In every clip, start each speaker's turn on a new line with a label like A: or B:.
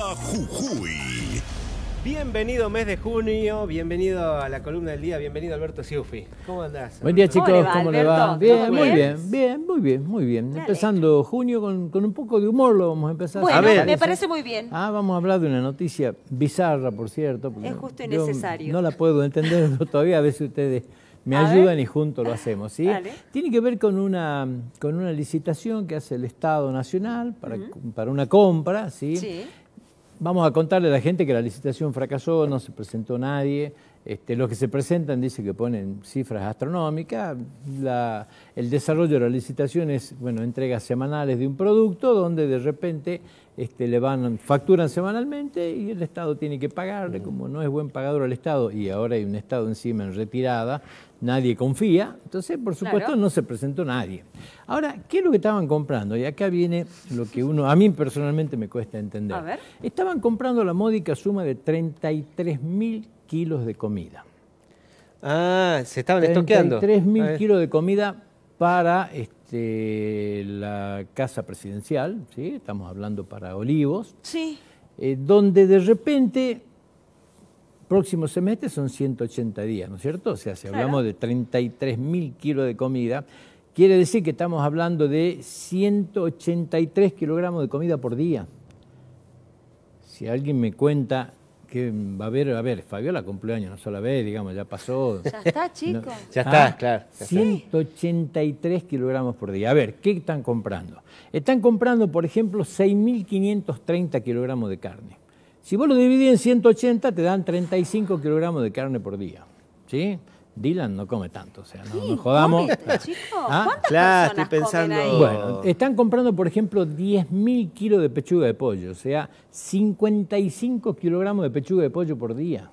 A: Jujuy.
B: Bienvenido mes de junio, bienvenido a la columna del día, bienvenido Alberto Siufi. ¿Cómo andás? Buen día chicos, ¿cómo le
A: va? Bien, muy bien, bien, muy bien, muy bien. Empezando junio con, un poco de humor lo vamos a empezar. Bueno, a ver. me parece muy bien. Ah, vamos a hablar de una noticia bizarra, por cierto. Es justo y necesario. No la puedo entender todavía, a ver si ustedes me ayudan y juntos lo hacemos. ¿sí? Tiene que ver con una, con una licitación que hace el Estado Nacional para, para una compra, ¿sí? ¿sí? Vamos a contarle a la gente que la licitación fracasó, no se presentó nadie. Este, los que se presentan dicen que ponen cifras astronómicas. el desarrollo de la licitación es, bueno, entregas semanales de un producto donde de repente este, le van, facturan semanalmente y el Estado tiene que pagarle, como no es buen pagador el Estado y ahora hay un Estado encima en retirada, nadie confía, entonces por supuesto no se presentó nadie. Ahora, ¿qué es lo que estaban comprando? Y acá viene lo que uno, a mí personalmente me cuesta entender. A ver. Estaban comprando la módica suma de 33 mil kilos de comida.
B: Ah, se estaban
A: estoqueando. 33 mil kilos de comida para este, la casa presidencial, ¿sí? estamos hablando para Olivos. Sí. Eh, donde de repente próximo semestre son 180 días, ¿no es cierto? O sea, si hablamos de 33 mil kilos de comida, quiere decir que estamos hablando de 183 kilogramos de comida por día. Si alguien me cuenta que va a haber, a ver, Fabiola cumpleaños, no solo a ver, digamos, ya pasó. Ya
C: está, chicos. ya
A: está, ah, claro. 183 kilogramos por día. A ver, ¿qué están comprando? Están comprando, por ejemplo, 6.530 kilogramos de carne. Si vos lo dividís en 180, te dan 35 kilogramos de carne por día. ¿Sí? Dylan no come tanto, o sea, no nos jodamos.
B: ¿Ah? ¿Cuántas personas Comen ahí? Bueno,
A: están comprando, por ejemplo, 10.000 kilos de pechuga de pollo, o sea, 55 kilogramos de pechuga de pollo por día.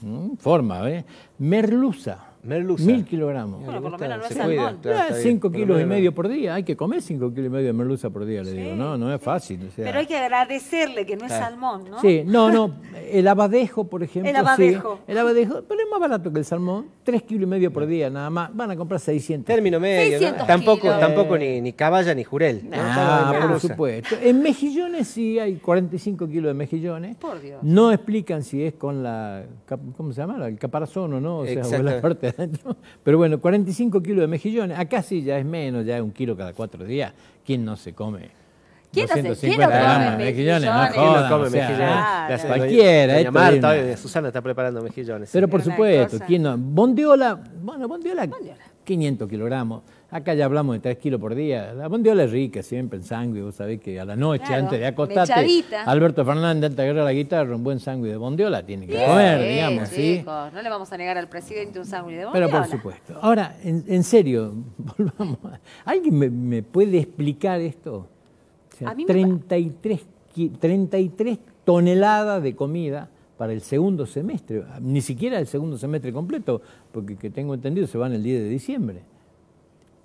A: ¿Mm? Forma, ¿eh? Merluza merluza. Mil kilogramos. Bueno, por lo menos no es salmón. Eh, cinco kilos y medio por día. Hay que comer cinco kilos y medio de merluza por día, le digo. No, no es fácil. Pero hay
C: que agradecerle que no es salmón, ¿no? Sí, no, no.
A: El abadejo, por ejemplo. El abadejo. El abadejo, pero es más barato que el salmón. Tres kilos y medio por día nada más. Van a comprar 600.
B: Término medio. Tampoco, tampoco ni, ni, caballa ni jurel. ah, por supuesto.
A: En mejillones sí hay 45 kilos de mejillones. Por Dios. No explican si es con la, ¿cómo se llama? El caparazón o no, o sea, o la parte Pero bueno, 45 kilos de mejillones. Acá sí ya es menos, ya es un kilo cada cuatro días. ¿Quién no se come? ¿Quién no se quién no come mejillones? No come mejillones? cualquiera. Marta, Susana
B: está preparando mejillones. Pero por supuesto, ¿quién no?
A: Bondiola, bueno, bondiola. bondiola 500 kilogramos. Acá ya hablamos de 3 kilos por día. La bondiola es rica siempre en sangre, Vos sabés que a la noche, antes de acostarte, Alberto Fernández, antes de agarrar la guitarra, un buen sangre de bondiola tiene que comer, digamos.
C: no le vamos a negar al presidente un sangre de bondiola. Pero por
A: supuesto. Ahora, en, serio, volvamos. ¿Alguien me, puede explicar esto? a 33 toneladas de comida para el segundo semestre, ni siquiera el segundo semestre completo, porque que tengo entendido se van el 10 de diciembre.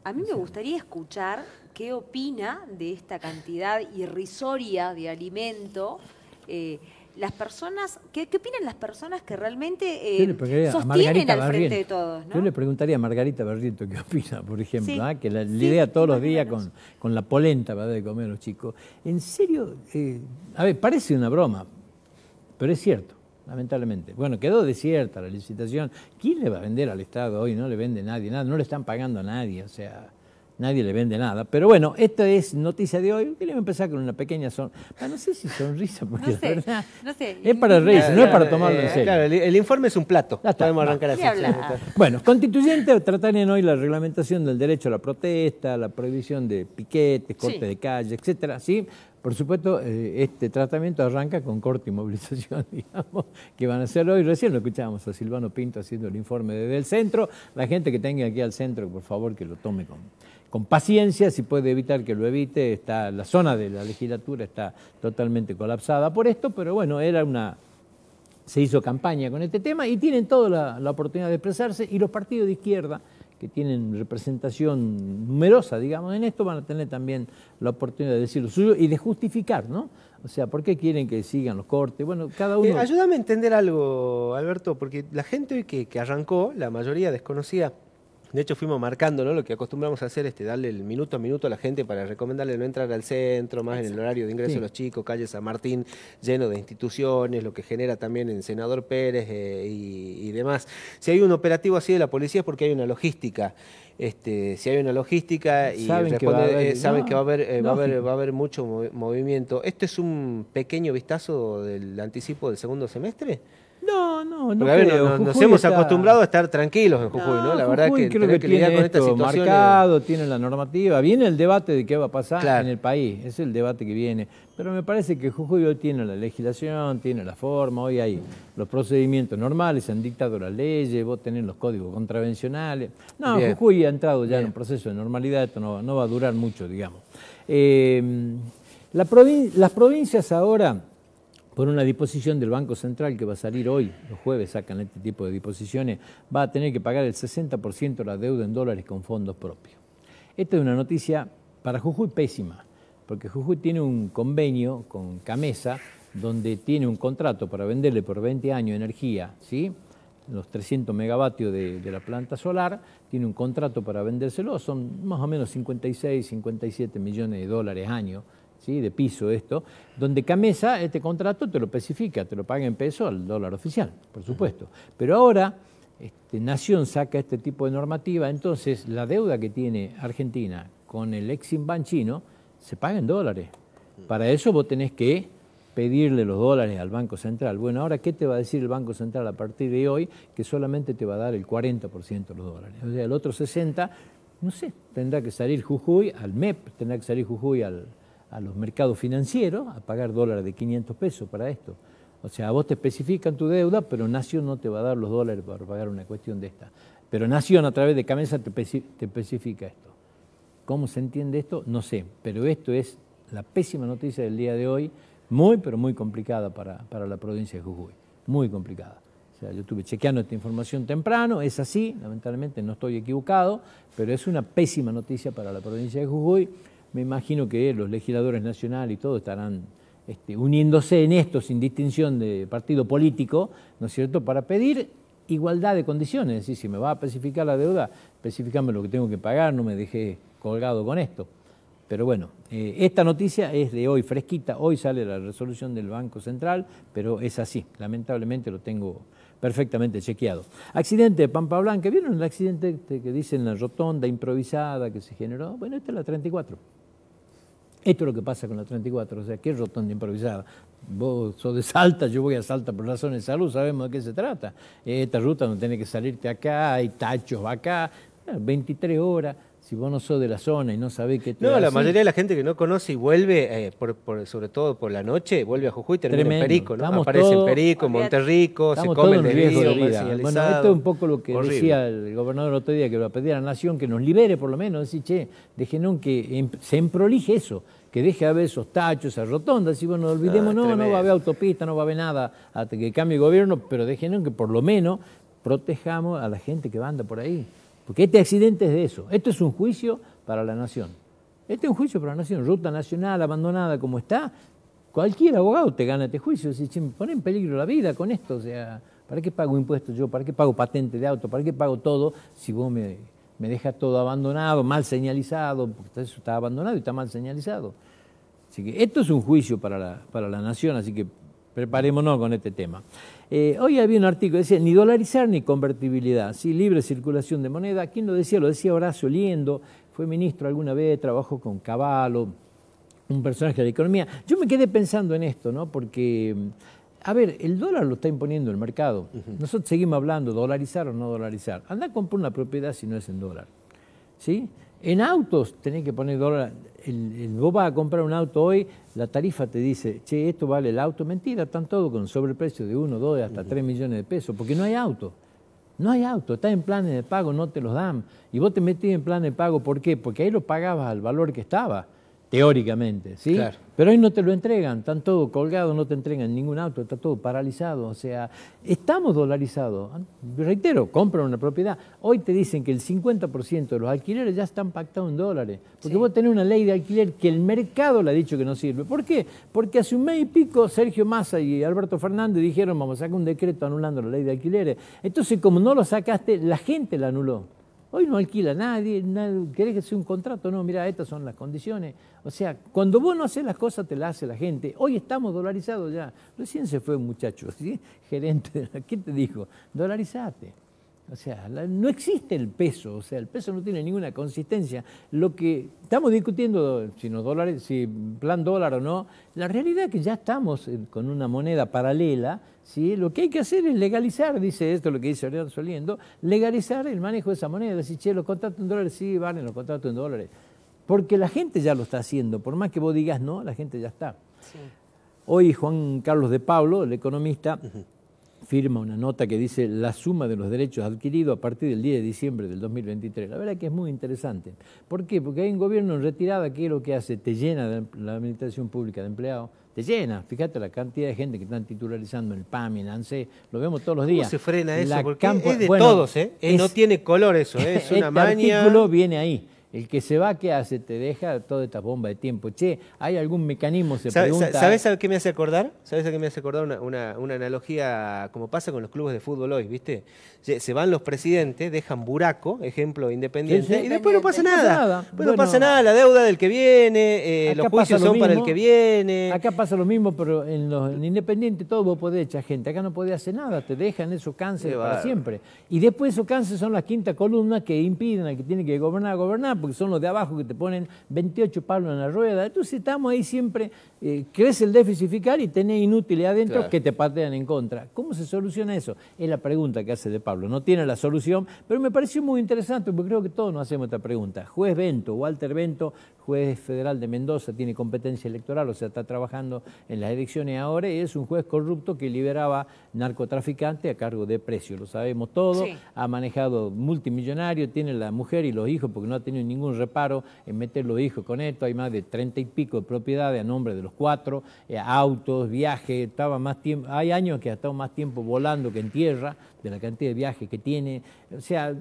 C: A mí me gustaría escuchar qué opina de esta cantidad irrisoria de alimento. Eh, las personas, ¿qué, opinan las personas que realmente eh, sostienen al frente de todos? Yo
A: le preguntaría a Margarita Barriento qué opina, por ejemplo, ¿ah? que la, idea todos los días con, con, la polenta para de comer los chicos. En serio, eh, a ver, parece una broma, pero es cierto lamentablemente. Bueno, quedó desierta la licitación. ¿Quién le va a vender al Estado hoy? No le vende nadie, nada, no le están pagando a nadie, o sea, nadie le vende nada. Pero bueno, esto es noticia de hoy. a empezar con una pequeña sonrisa. Ah, no sé si sonrisa, porque Es para reírse, no es para tomarlo en eh, serio. Claro, el, informe es un plato. Podemos arrancar así. Bueno, constituyente tratarían hoy la reglamentación del derecho a la protesta, la prohibición de piquetes, corte de calle, etcétera, ¿sí? Por supuesto, eh, este tratamiento arranca con corte y movilización, digamos, que van a hacer hoy. Recién lo escuchábamos a Silvano Pinto haciendo el informe desde el centro. La gente que tenga aquí al centro, por favor, que lo tome con, con paciencia, si puede evitar que lo evite. Está, la zona de la legislatura está totalmente colapsada por esto, pero bueno, era una, se hizo campaña con este tema y tienen toda la, oportunidad de expresarse y los partidos de izquierda que tienen representación numerosa, digamos, en esto van a tener también la oportunidad de decir lo suyo y de justificar, ¿no? O sea, ¿por qué quieren que sigan los cortes? Bueno, cada eh, uno... ayúdame
B: a entender algo, Alberto, porque la gente que, arrancó, la mayoría desconocida, de hecho, fuimos marcando, ¿no? Lo que acostumbramos a hacer es este, darle el minuto a minuto a la gente para recomendarle no entrar al centro, más en el horario de ingreso de los chicos, calle San Martín, lleno de instituciones, lo que genera también en Senador Pérez eh, y, demás. Si hay un operativo así de la policía es porque hay una logística. Este, si hay una logística y saben que va a haber, va a haber mucho movimiento. ¿Esto es un pequeño vistazo del anticipo del segundo semestre?
A: No, no, no. nos hemos acostumbrado
B: a estar tranquilos en Jujuy, ¿no? La verdad que, que, tiene con esto marcado, tiene la
A: normativa. Viene el debate de qué va a pasar en el país, es el debate que viene. Pero me parece que Jujuy hoy tiene la legislación, tiene la forma, hoy hay los procedimientos normales, se han dictado las leyes, vos tenés los códigos contravencionales.
B: No, Jujuy
A: ha entrado ya en un proceso de normalidad, esto no, va a durar mucho, digamos. Eh, las provincias ahora por una disposición del Banco Central que va a salir hoy, los jueves sacan este tipo de disposiciones, va a tener que pagar el 60% de la deuda en dólares con fondos propios. Esta es una noticia para Jujuy pésima, porque Jujuy tiene un convenio con Camesa donde tiene un contrato para venderle por 20 años energía, ¿sí? los 300 megavatios de, de, la planta solar, tiene un contrato para vendérselo, son más o menos 56, 57 millones de dólares año de piso esto, donde Camesa este contrato te lo especifica, te lo paga en peso al dólar oficial, por supuesto. Pero ahora este, Nación saca este tipo de normativa, entonces la deuda que tiene Argentina con el Eximban chino se paga en dólares. Para eso vos tenés que pedirle los dólares al Banco Central. Bueno, ahora, ¿qué te va a decir el Banco Central a partir de hoy? Que solamente te va a dar el 40% de los dólares. O sea, el otro 60%, no sé, tendrá que salir Jujuy al MEP, tendrá que salir Jujuy al, a los mercados financieros a pagar dólares de 500 pesos para esto. O sea, vos te especifican tu deuda, pero Nación no te va a dar los dólares para pagar una cuestión de esta. Pero Nación a través de Camesa te, especifica esto. ¿Cómo se entiende esto? No sé, pero esto es la pésima noticia del día de hoy, muy, pero muy complicada para, para la provincia de Jujuy, muy complicada. O sea, yo estuve chequeando esta información temprano, es así, lamentablemente no estoy equivocado, pero es una pésima noticia para la provincia de Jujuy me imagino que los legisladores nacionales y todo estarán este, uniéndose en esto sin distinción de partido político, ¿no es cierto?, para pedir igualdad de condiciones. Es decir, si me va a especificar la deuda, especificame lo que tengo que pagar, no me dejé colgado con esto. Pero bueno, eh, esta noticia es de hoy, fresquita. Hoy sale la resolución del Banco Central, pero es así. Lamentablemente lo tengo perfectamente chequeado. Accidente de Pampa Blanca. ¿Vieron el accidente este que dicen la rotonda improvisada que se generó? Bueno, esta es la 34. Esto es lo que pasa con la 34, o sea, qué rotonda improvisada. Vos sos de Salta, yo voy a Salta por razones de salud, sabemos de qué se trata. Esta ruta no tiene que salirte acá, hay tachos acá, 23 horas si vos no sos de la zona y no sabés qué No, la mayoría
B: de la gente que no conoce y vuelve, eh, sobre todo por la noche, vuelve a Jujuy y termina en Perico, en Perico, Monterrico, se come de vida. Bueno, esto es un poco
A: lo que decía el gobernador el otro día, que lo pedía a la nación, que nos libere por lo menos, decir, che, dejen que em, se emprolije eso, que deje de haber esos tachos, esas rotondas, y bueno, olvidemos, ah, no, no va a haber autopista, no va a haber nada hasta que cambie el gobierno, pero dejen que por lo menos protejamos a la gente que anda por ahí. Porque este accidente es de eso. Esto es un juicio para la nación. Este es un juicio para la nación. Ruta nacional abandonada como está. Cualquier abogado te gana este juicio. Si me pone en peligro la vida con esto, o sea, ¿para qué pago impuestos yo? ¿Para qué pago patente de auto? ¿Para qué pago todo si vos me, me dejas todo abandonado, mal señalizado? Porque eso está abandonado y está mal señalizado. Así que esto es un juicio para la, para la nación, así que preparémonos con este tema. Eh, hoy había un artículo que decía, ni dolarizar ni convertibilidad, ¿sí? libre circulación de moneda. ¿Quién lo decía? Lo decía Horacio Liendo, fue ministro alguna vez, trabajó con Caballo, un personaje de la economía. Yo me quedé pensando en esto, ¿no? Porque, a ver, el dólar lo está imponiendo el mercado. Nosotros seguimos hablando, dolarizar o no dolarizar. Anda a comprar una propiedad si no es en dólar. ¿Sí? En autos tenés que poner dólares, El, vos vas a comprar un auto hoy, la tarifa te dice, che, esto vale el auto. Mentira, están todos con sobreprecio de 1, 2, hasta 3 millones de pesos, porque no hay auto. No hay auto, está en planes de pago, no te los dan. Y vos te metís en planes de pago, ¿por qué? Porque ahí lo pagabas al valor que estaba teóricamente, ¿sí? Pero hoy no te lo entregan, están todo colgados, no te entregan ningún auto, está todo paralizado, o sea, estamos dolarizados. Ah, reitero, compran una propiedad. Hoy te dicen que el 50% de los alquileres ya están pactados en dólares, porque vos tenés una ley de alquiler que el mercado le ha dicho que no sirve. ¿Por qué? Porque hace un mes y pico Sergio Massa y Alberto Fernández dijeron, vamos a sacar un decreto anulando la ley de alquileres. Entonces, como no lo sacaste, la gente la anuló. Hoy no alquila nadie, nadie ¿querés que sea un contrato? No, mira, estas son las condiciones. O sea, cuando vos no haces las cosas, te las hace la gente. Hoy estamos dolarizados ya. Recién se fue un muchacho, ¿sí? gerente, ¿qué te dijo? Dolarizate. O sea, no existe el peso, o sea, el peso no tiene ninguna consistencia. Lo que estamos discutiendo, si dólares, si plan dólar o no, la realidad es que ya estamos con una moneda paralela, lo que hay que hacer es legalizar, dice esto lo que dice Oriol Soliendo, legalizar el manejo de esa moneda, Si che, los contratos en dólares sí valen los contratos en dólares. Porque la gente ya lo está haciendo, por más que vos digas no, la gente ya está. Hoy Juan Carlos de Pablo, el economista, firma una nota que dice la suma de los derechos adquiridos a partir del 10 de diciembre del 2023. La verdad que es muy interesante. ¿Por qué? Porque hay un gobierno en retirada que lo que hace te llena de em, la administración pública de empleados, te llena. Fíjate la cantidad de gente que están titularizando en el PAMI, en ANSE, lo vemos todos los días. no se frena eso? Porque es de todos, ¿eh? no tiene color eso, ¿eh? es este una este artículo viene ahí. El que se va, ¿qué hace? Te deja toda esta bomba de tiempo. Che, ¿hay algún mecanismo? Se pregunta. ¿Sabes
B: a qué me hace acordar? ¿Sabes a qué me hace acordar una, analogía como pasa con los clubes de fútbol hoy, viste? Se van los presidentes, dejan buraco, ejemplo independiente, y después no pasa nada. no pasa nada, la deuda del que viene, eh, los juicios son para el que viene. Acá pasa lo mismo, pero
A: en, los, Independiente todo vos podés echar gente. Acá no podés hacer nada, te dejan esos cánceres para siempre. Y después esos cánceres son las quinta columna que impiden al que tiene que gobernar, gobernar porque son los de abajo que te ponen 28 palos en la rueda. Entonces estamos ahí siempre, eh, crece el déficit fiscal y tenés inútiles adentro que te patean en contra. ¿Cómo se soluciona eso? Es la pregunta que hace de Pablo. No tiene la solución, pero me pareció muy interesante porque creo que todos nos hacemos esta pregunta. Juez Bento, Walter Bento, juez federal de Mendoza, tiene competencia electoral, o sea, está trabajando en las elecciones ahora y es un juez corrupto que liberaba narcotraficante a cargo de precio, lo sabemos todo, ha manejado multimillonario, tiene la mujer y los hijos, porque no ha tenido ningún reparo en meter los hijos con esto, hay más de treinta y pico de propiedades a nombre de los cuatro, eh, autos, viajes, estaba más tiempo, hay años que ha estado más tiempo volando que en tierra, de la cantidad de viajes que tiene, o sea,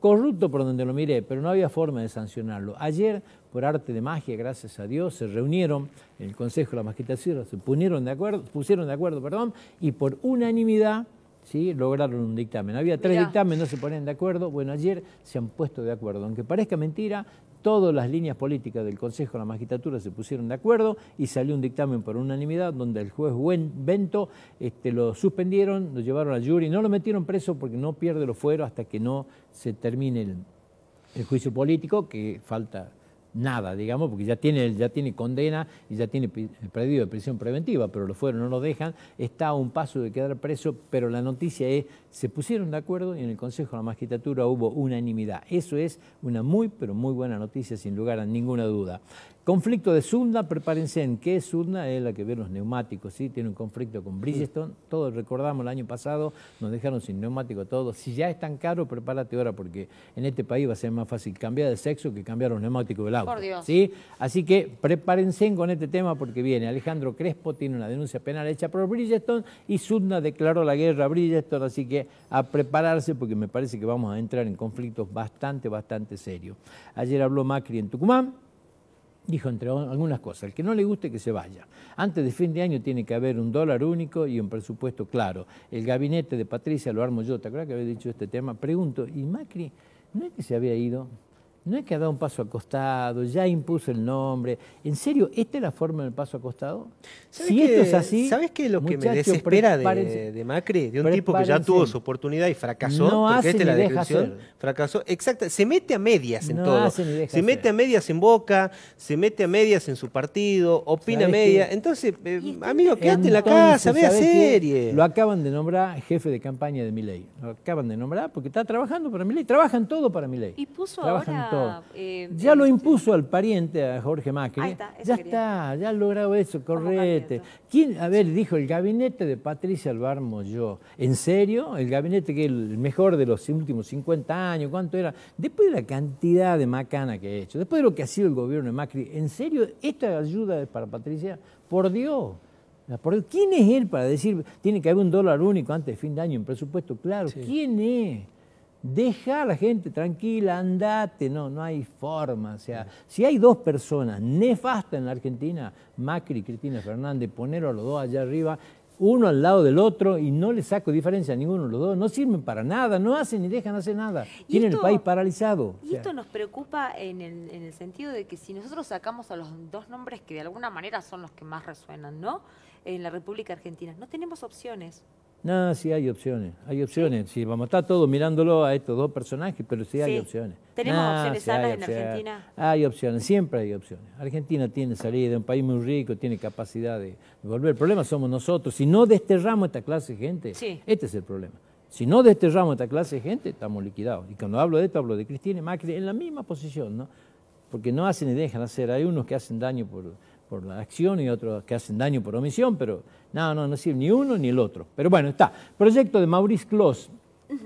A: corrupto por donde lo miré, pero no había forma de sancionarlo. Ayer por arte de magia, gracias a Dios, se reunieron en el Consejo de la Magistratura, se pusieron de acuerdo, pusieron de acuerdo perdón, y por unanimidad ¿sí? lograron un dictamen. Había tres dictámenes, no se ponían de acuerdo. Bueno, ayer se han puesto de acuerdo. Aunque parezca mentira, todas las líneas políticas del Consejo de la Magistratura se pusieron de acuerdo y salió un dictamen por unanimidad donde el juez Bento este, lo suspendieron, lo llevaron al jury, no lo metieron preso porque no pierde los fueros hasta que no se termine el juicio político, que falta nada, digamos, porque ya tiene, ya tiene condena y ya tiene pedido de prisión preventiva, pero lo fueron, no lo dejan, está a un paso de quedar preso, pero la noticia es, se pusieron de acuerdo y en el Consejo de la Magistratura hubo unanimidad. Eso es una muy, pero muy buena noticia, sin lugar a ninguna duda. Conflicto de Sudna, prepárense en qué Sudna es la que ve los neumáticos, ¿sí? tiene un conflicto con Bridgestone, todos recordamos el año pasado, nos dejaron sin neumático todos, si ya es tan caro, prepárate ahora porque en este país va a ser más fácil cambiar de sexo que cambiar los neumáticos del auto. ¿sí? Así que prepárense con este tema porque viene Alejandro Crespo, tiene una denuncia penal hecha por Bridgestone y Sudna declaró la guerra a Bridgestone, así que a prepararse porque me parece que vamos a entrar en conflictos bastante, bastante serios. Ayer habló Macri en Tucumán, Dijo entre algunas cosas, el que no le guste que se vaya. Antes de fin de año tiene que haber un dólar único y un presupuesto claro. El gabinete de Patricia lo armo yo. ¿Te acuerdas que había dicho este tema? Pregunto, ¿y Macri no es que se había ido? No es que ha dado un paso acostado, ya impuso el nombre. ¿En serio, esta es la forma del paso acostado? Si esto es así. ¿Sabes
B: qué es lo que me desespera de, de, Macri? De un tipo que ya tuvo su oportunidad y fracasó. No porque es la descripción. Fracasó. Exacto. Se mete a medias en todo. se mete a medias en boca, se mete a medias en su partido, opina media. Entonces, eh, amigo, quédate en la casa, a serie.
A: Lo acaban de nombrar jefe de campaña de Milei. Lo acaban de nombrar porque está trabajando para Milei. Trabajan todo para Milei. Y puso ahora Ah, eh, ya lo eh, impuso al pariente, a Jorge Macri. ya está, ya ha logrado eso, correte. ¿Quién, a ver, dijo el gabinete de Patricia Alvar yo, ¿En serio? El gabinete que es el mejor de los últimos 50 años, ¿cuánto era? Después de la cantidad de macana que ha he hecho, después de lo que ha sido el gobierno de Macri, ¿en serio esta ayuda es para Patricia? Por Dios. ¿Quién es él para decir, tiene que haber un dólar único antes de fin de año en presupuesto? Claro, ¿quién es? deja a la gente tranquila, andate, no, no hay forma. O sea, si hay dos personas nefastas en la Argentina, Macri y Cristina Fernández, poner a los dos allá arriba, uno al lado del otro y no le saco diferencia a ninguno de los dos, no sirven para nada, no hacen ni dejan hacer nada, tienen el país paralizado. Y esto nos
C: preocupa en el, en el sentido de que si nosotros sacamos a los dos nombres que de alguna manera son los que más resuenan, ¿no? En la República Argentina, no tenemos opciones.
A: No, sí hay opciones, hay opciones. Si vamos a estar todos mirándolo a estos dos personajes, pero sí hay opciones. Tenemos opciones en Argentina. Hay opciones, siempre hay opciones. Argentina tiene salida, un país muy rico, tiene capacidad de volver. El problema somos nosotros. Si no desterramos esta clase de gente, este es el problema. Si no desterramos esta clase de gente, estamos liquidados. Y cuando hablo de esto, hablo de Cristina y Macri en la misma posición, ¿no? Porque no hacen ni dejan hacer. Hay unos que hacen daño por por la acción y otros que hacen daño por omisión, pero no, no, no sirve ni uno ni el otro. Pero bueno, está. Proyecto de Maurice Kloss.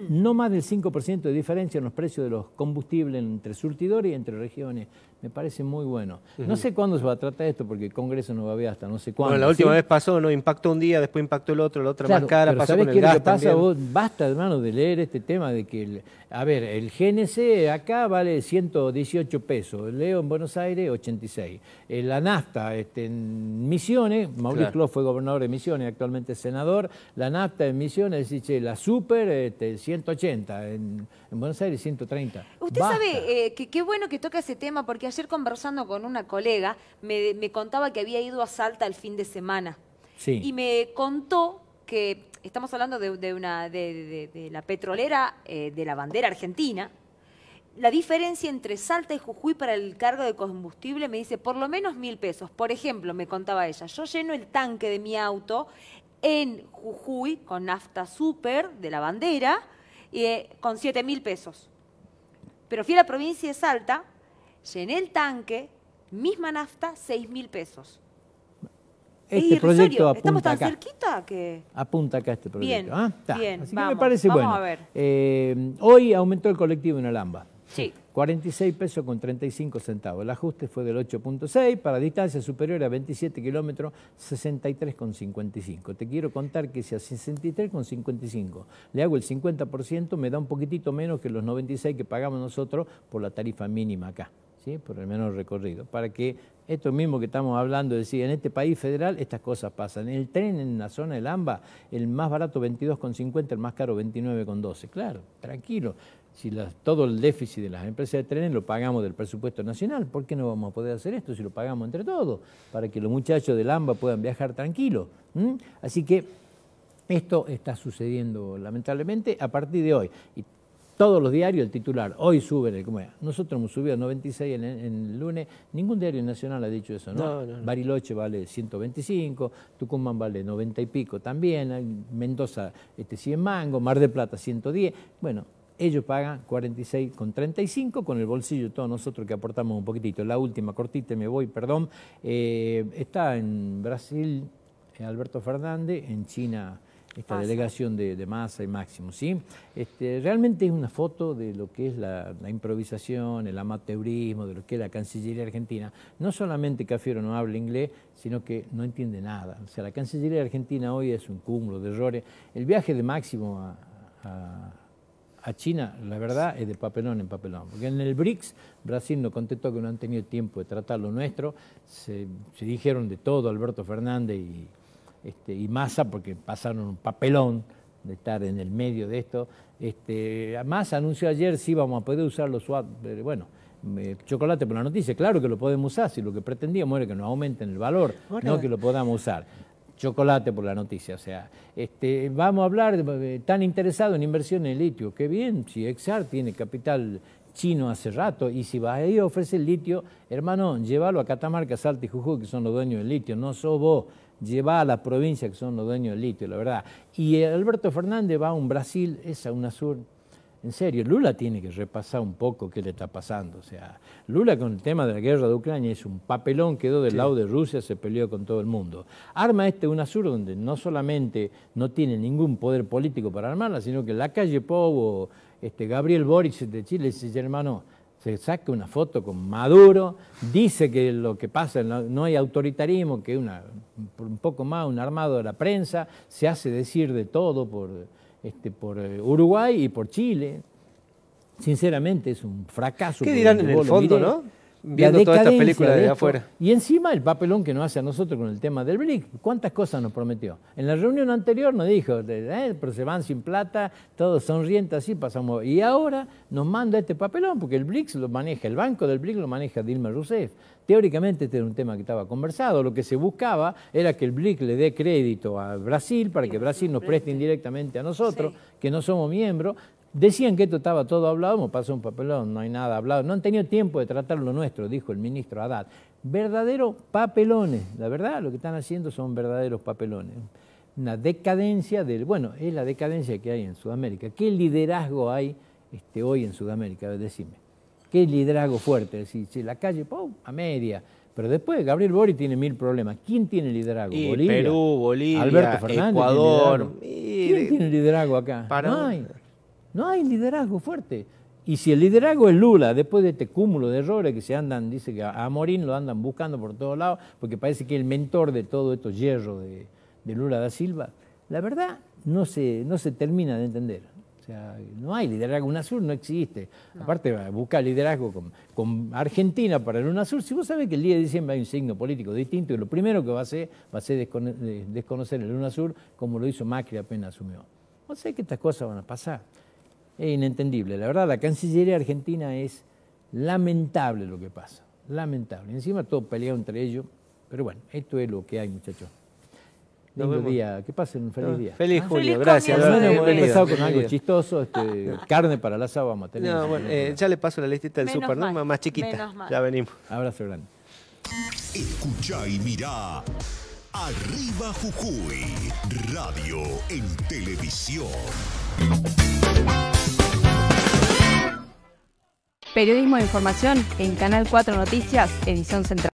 A: No más del 5% de diferencia en los precios de los combustibles entre surtidores y entre regiones. Me parece muy bueno. No sé cuándo se va a tratar esto, porque el Congreso no va a ver hasta
B: no sé cuándo. Bueno, la última vez pasó, ¿no? Impactó un día, después
A: impactó el otro, la otra más cara, pasó con el basta, hermano, de leer este tema de que... a ver, el GNC acá vale 118 pesos, Leo en Buenos Aires 86. Eh, la nafta este, en Misiones, Mauricio claro. fue gobernador de Misiones, actualmente senador, la nafta en Misiones, dice la super... Este, 180, en, Buenos Aires 130. Usted sabe
C: eh, que qué bueno que toca ese tema, porque ayer conversando con una colega me, contaba que había ido a Salta el fin de semana. Y me contó que estamos hablando de, una, de, la petrolera eh, de la bandera argentina. La diferencia entre Salta y Jujuy para el cargo de combustible me dice por lo menos mil pesos. Por ejemplo, me contaba ella, yo lleno el tanque de mi auto en Jujuy con nafta super de la bandera eh, con 7 mil pesos. Pero fui a la provincia de Salta, llené el tanque, misma nafta, 6 mil pesos. Este proyecto apunta Estamos tan
A: cerquita que... Apunta acá este proyecto. Bien, ¿ah? bien Así que me parece vamos A ver. Eh, hoy aumentó el colectivo en Alamba. Sí. 46 pesos con 35 centavos. El ajuste fue del 8.6 para distancia superior a 27 kilómetros, 63,55. Te quiero contar que si a 63,55 le hago el 50%, me da un poquitito menos que los 96 que pagamos nosotros por la tarifa mínima acá. ¿Sí? por el menor recorrido, para que esto mismo que estamos hablando, decir, en este país federal estas cosas pasan. El tren en la zona del AMBA, el más barato 22,50, el más caro 29,12. Claro, tranquilo si todo el déficit de las empresas de trenes lo pagamos del presupuesto nacional, ¿por qué no vamos a poder hacer esto si lo pagamos entre todos? Para que los muchachos del AMBA puedan viajar tranquilos. Así que esto está sucediendo lamentablemente a partir de hoy. Y todos los diarios, el titular, hoy suben Nosotros hemos subido a 96 en, el lunes, ningún diario nacional ha dicho eso, ¿no? No, Bariloche vale 125, Tucumán vale 90 y pico también, Mendoza este, 100 mango, Mar de Plata 110. Bueno, ellos pagan 46,35 con el bolsillo, de todos nosotros que aportamos un poquitito. La última, cortita, me voy, perdón. Eh, está en Brasil eh, Alberto Fernández, en China esta delegación de, de, Massa y Máximo. ¿sí? Este, realmente es una foto de lo que es la, improvisación, el amateurismo, de lo que es la Cancillería Argentina. No solamente Cafiero no habla inglés, sino que no entiende nada. O sea, la Cancillería Argentina hoy es un cúmulo de errores. El viaje de Máximo a a China, la verdad, es de papelón en papelón. Porque en el BRICS, Brasil no contestó que no han tenido tiempo de tratar lo nuestro, se, dijeron de todo Alberto Fernández y, este, Massa, porque pasaron un papelón de estar en el medio de esto. Este, Massa anunció ayer si vamos a poder usar los SWAT, bueno, chocolate por la noticia, claro que lo podemos usar, si lo que pretendíamos era que nos aumenten el valor, no que lo podamos usar chocolate por la noticia. O sea, este, vamos a hablar, eh, tan interesado en inversión en litio, qué bien, si Exar tiene capital chino hace rato, y si a ahí a ofrecer litio, hermano, llévalo a Catamarca, Salta y Jujuy, que son los dueños del litio, no solo vos, lleva a las provincias que son los dueños del litio, la verdad. Y Alberto Fernández va a un Brasil, es a una sur en serio, Lula tiene que repasar un poco qué le está pasando. O sea, Lula con el tema de la guerra de Ucrania es un papelón, quedó del lado de Rusia, se peleó con todo el mundo. Arma este UNASUR donde no solamente no tiene ningún poder político para armarla, sino que la calle povo este, Gabriel Boric de Chile dice, hermano, se saca una foto con Maduro, dice que lo que pasa no hay autoritarismo, que una, un poco más un armado de la prensa, se hace decir de todo por este, por eh, Uruguay y por Chile. Sinceramente es un fracaso. ¿Qué dirán en el fondo, no? viendo toda esta película de, afuera. Y encima el papelón que nos hace a nosotros con el tema del BRIC. ¿Cuántas cosas nos prometió? En la reunión anterior nos dijo, eh, pero se van sin plata, todos sonrientes, así pasamos. Y ahora nos manda este papelón, porque el BRICS lo maneja, el banco del BRIC lo maneja Dilma Rousseff. Teóricamente este era un tema que estaba conversado. Lo que se buscaba era que el BRIC le dé crédito a Brasil para que Brasil nos preste indirectamente a nosotros, que no somos miembros. Decían que esto estaba todo hablado, hemos pasado un papelón, no hay nada hablado, no han tenido tiempo de tratar lo nuestro, dijo el ministro Haddad. Verdaderos papelones, la verdad lo que están haciendo son verdaderos papelones. Una decadencia del, bueno, es la decadencia que hay en Sudamérica. ¿Qué liderazgo hay este, hoy en Sudamérica? Decime. ¿Qué liderazgo fuerte? Si, la calle, ¡pum! a media, pero después Gabriel Boric tiene mil problemas. ¿Quién tiene liderazgo? Bolivia, Perú, Bolivia, Fernández, Ecuador. ¿Quién tiene liderazgo acá? Para no hay liderazgo fuerte. Y si el liderazgo es Lula, después de este cúmulo de errores que se andan, dice que a Morín lo andan buscando por todos lados, porque parece que es el mentor de todo esto hierro de, Lula da Silva, la verdad no se, termina de entender. O sea, no hay liderazgo, UNASUR no existe. Aparte, buscar liderazgo con, Argentina para el UNASUR. Si vos sabés que el día de diciembre hay un signo político distinto y lo primero que va a hacer va a ser desconocer el UNASUR como lo hizo Macri apenas asumió. no sé que estas cosas van a pasar es inentendible. La verdad, la Cancillería Argentina es lamentable lo que pasa. Lamentable. Encima todo peleado entre ellos. Pero bueno, esto es lo que hay, muchachos.
B: Lindo día.
A: Que pasen un feliz día. Feliz ah, julio, gracias. Bueno, hemos empezado con algo chistoso. Este, carne para
B: la asado vamos eh, ya le paso la listita del súper, ¿no? Más chiquita. Ya venimos. Abrazo grande. escucha y mira Arriba Jujuy. Radio en televisión.
C: Periodismo de Información en Canal 4 Noticias, edición central.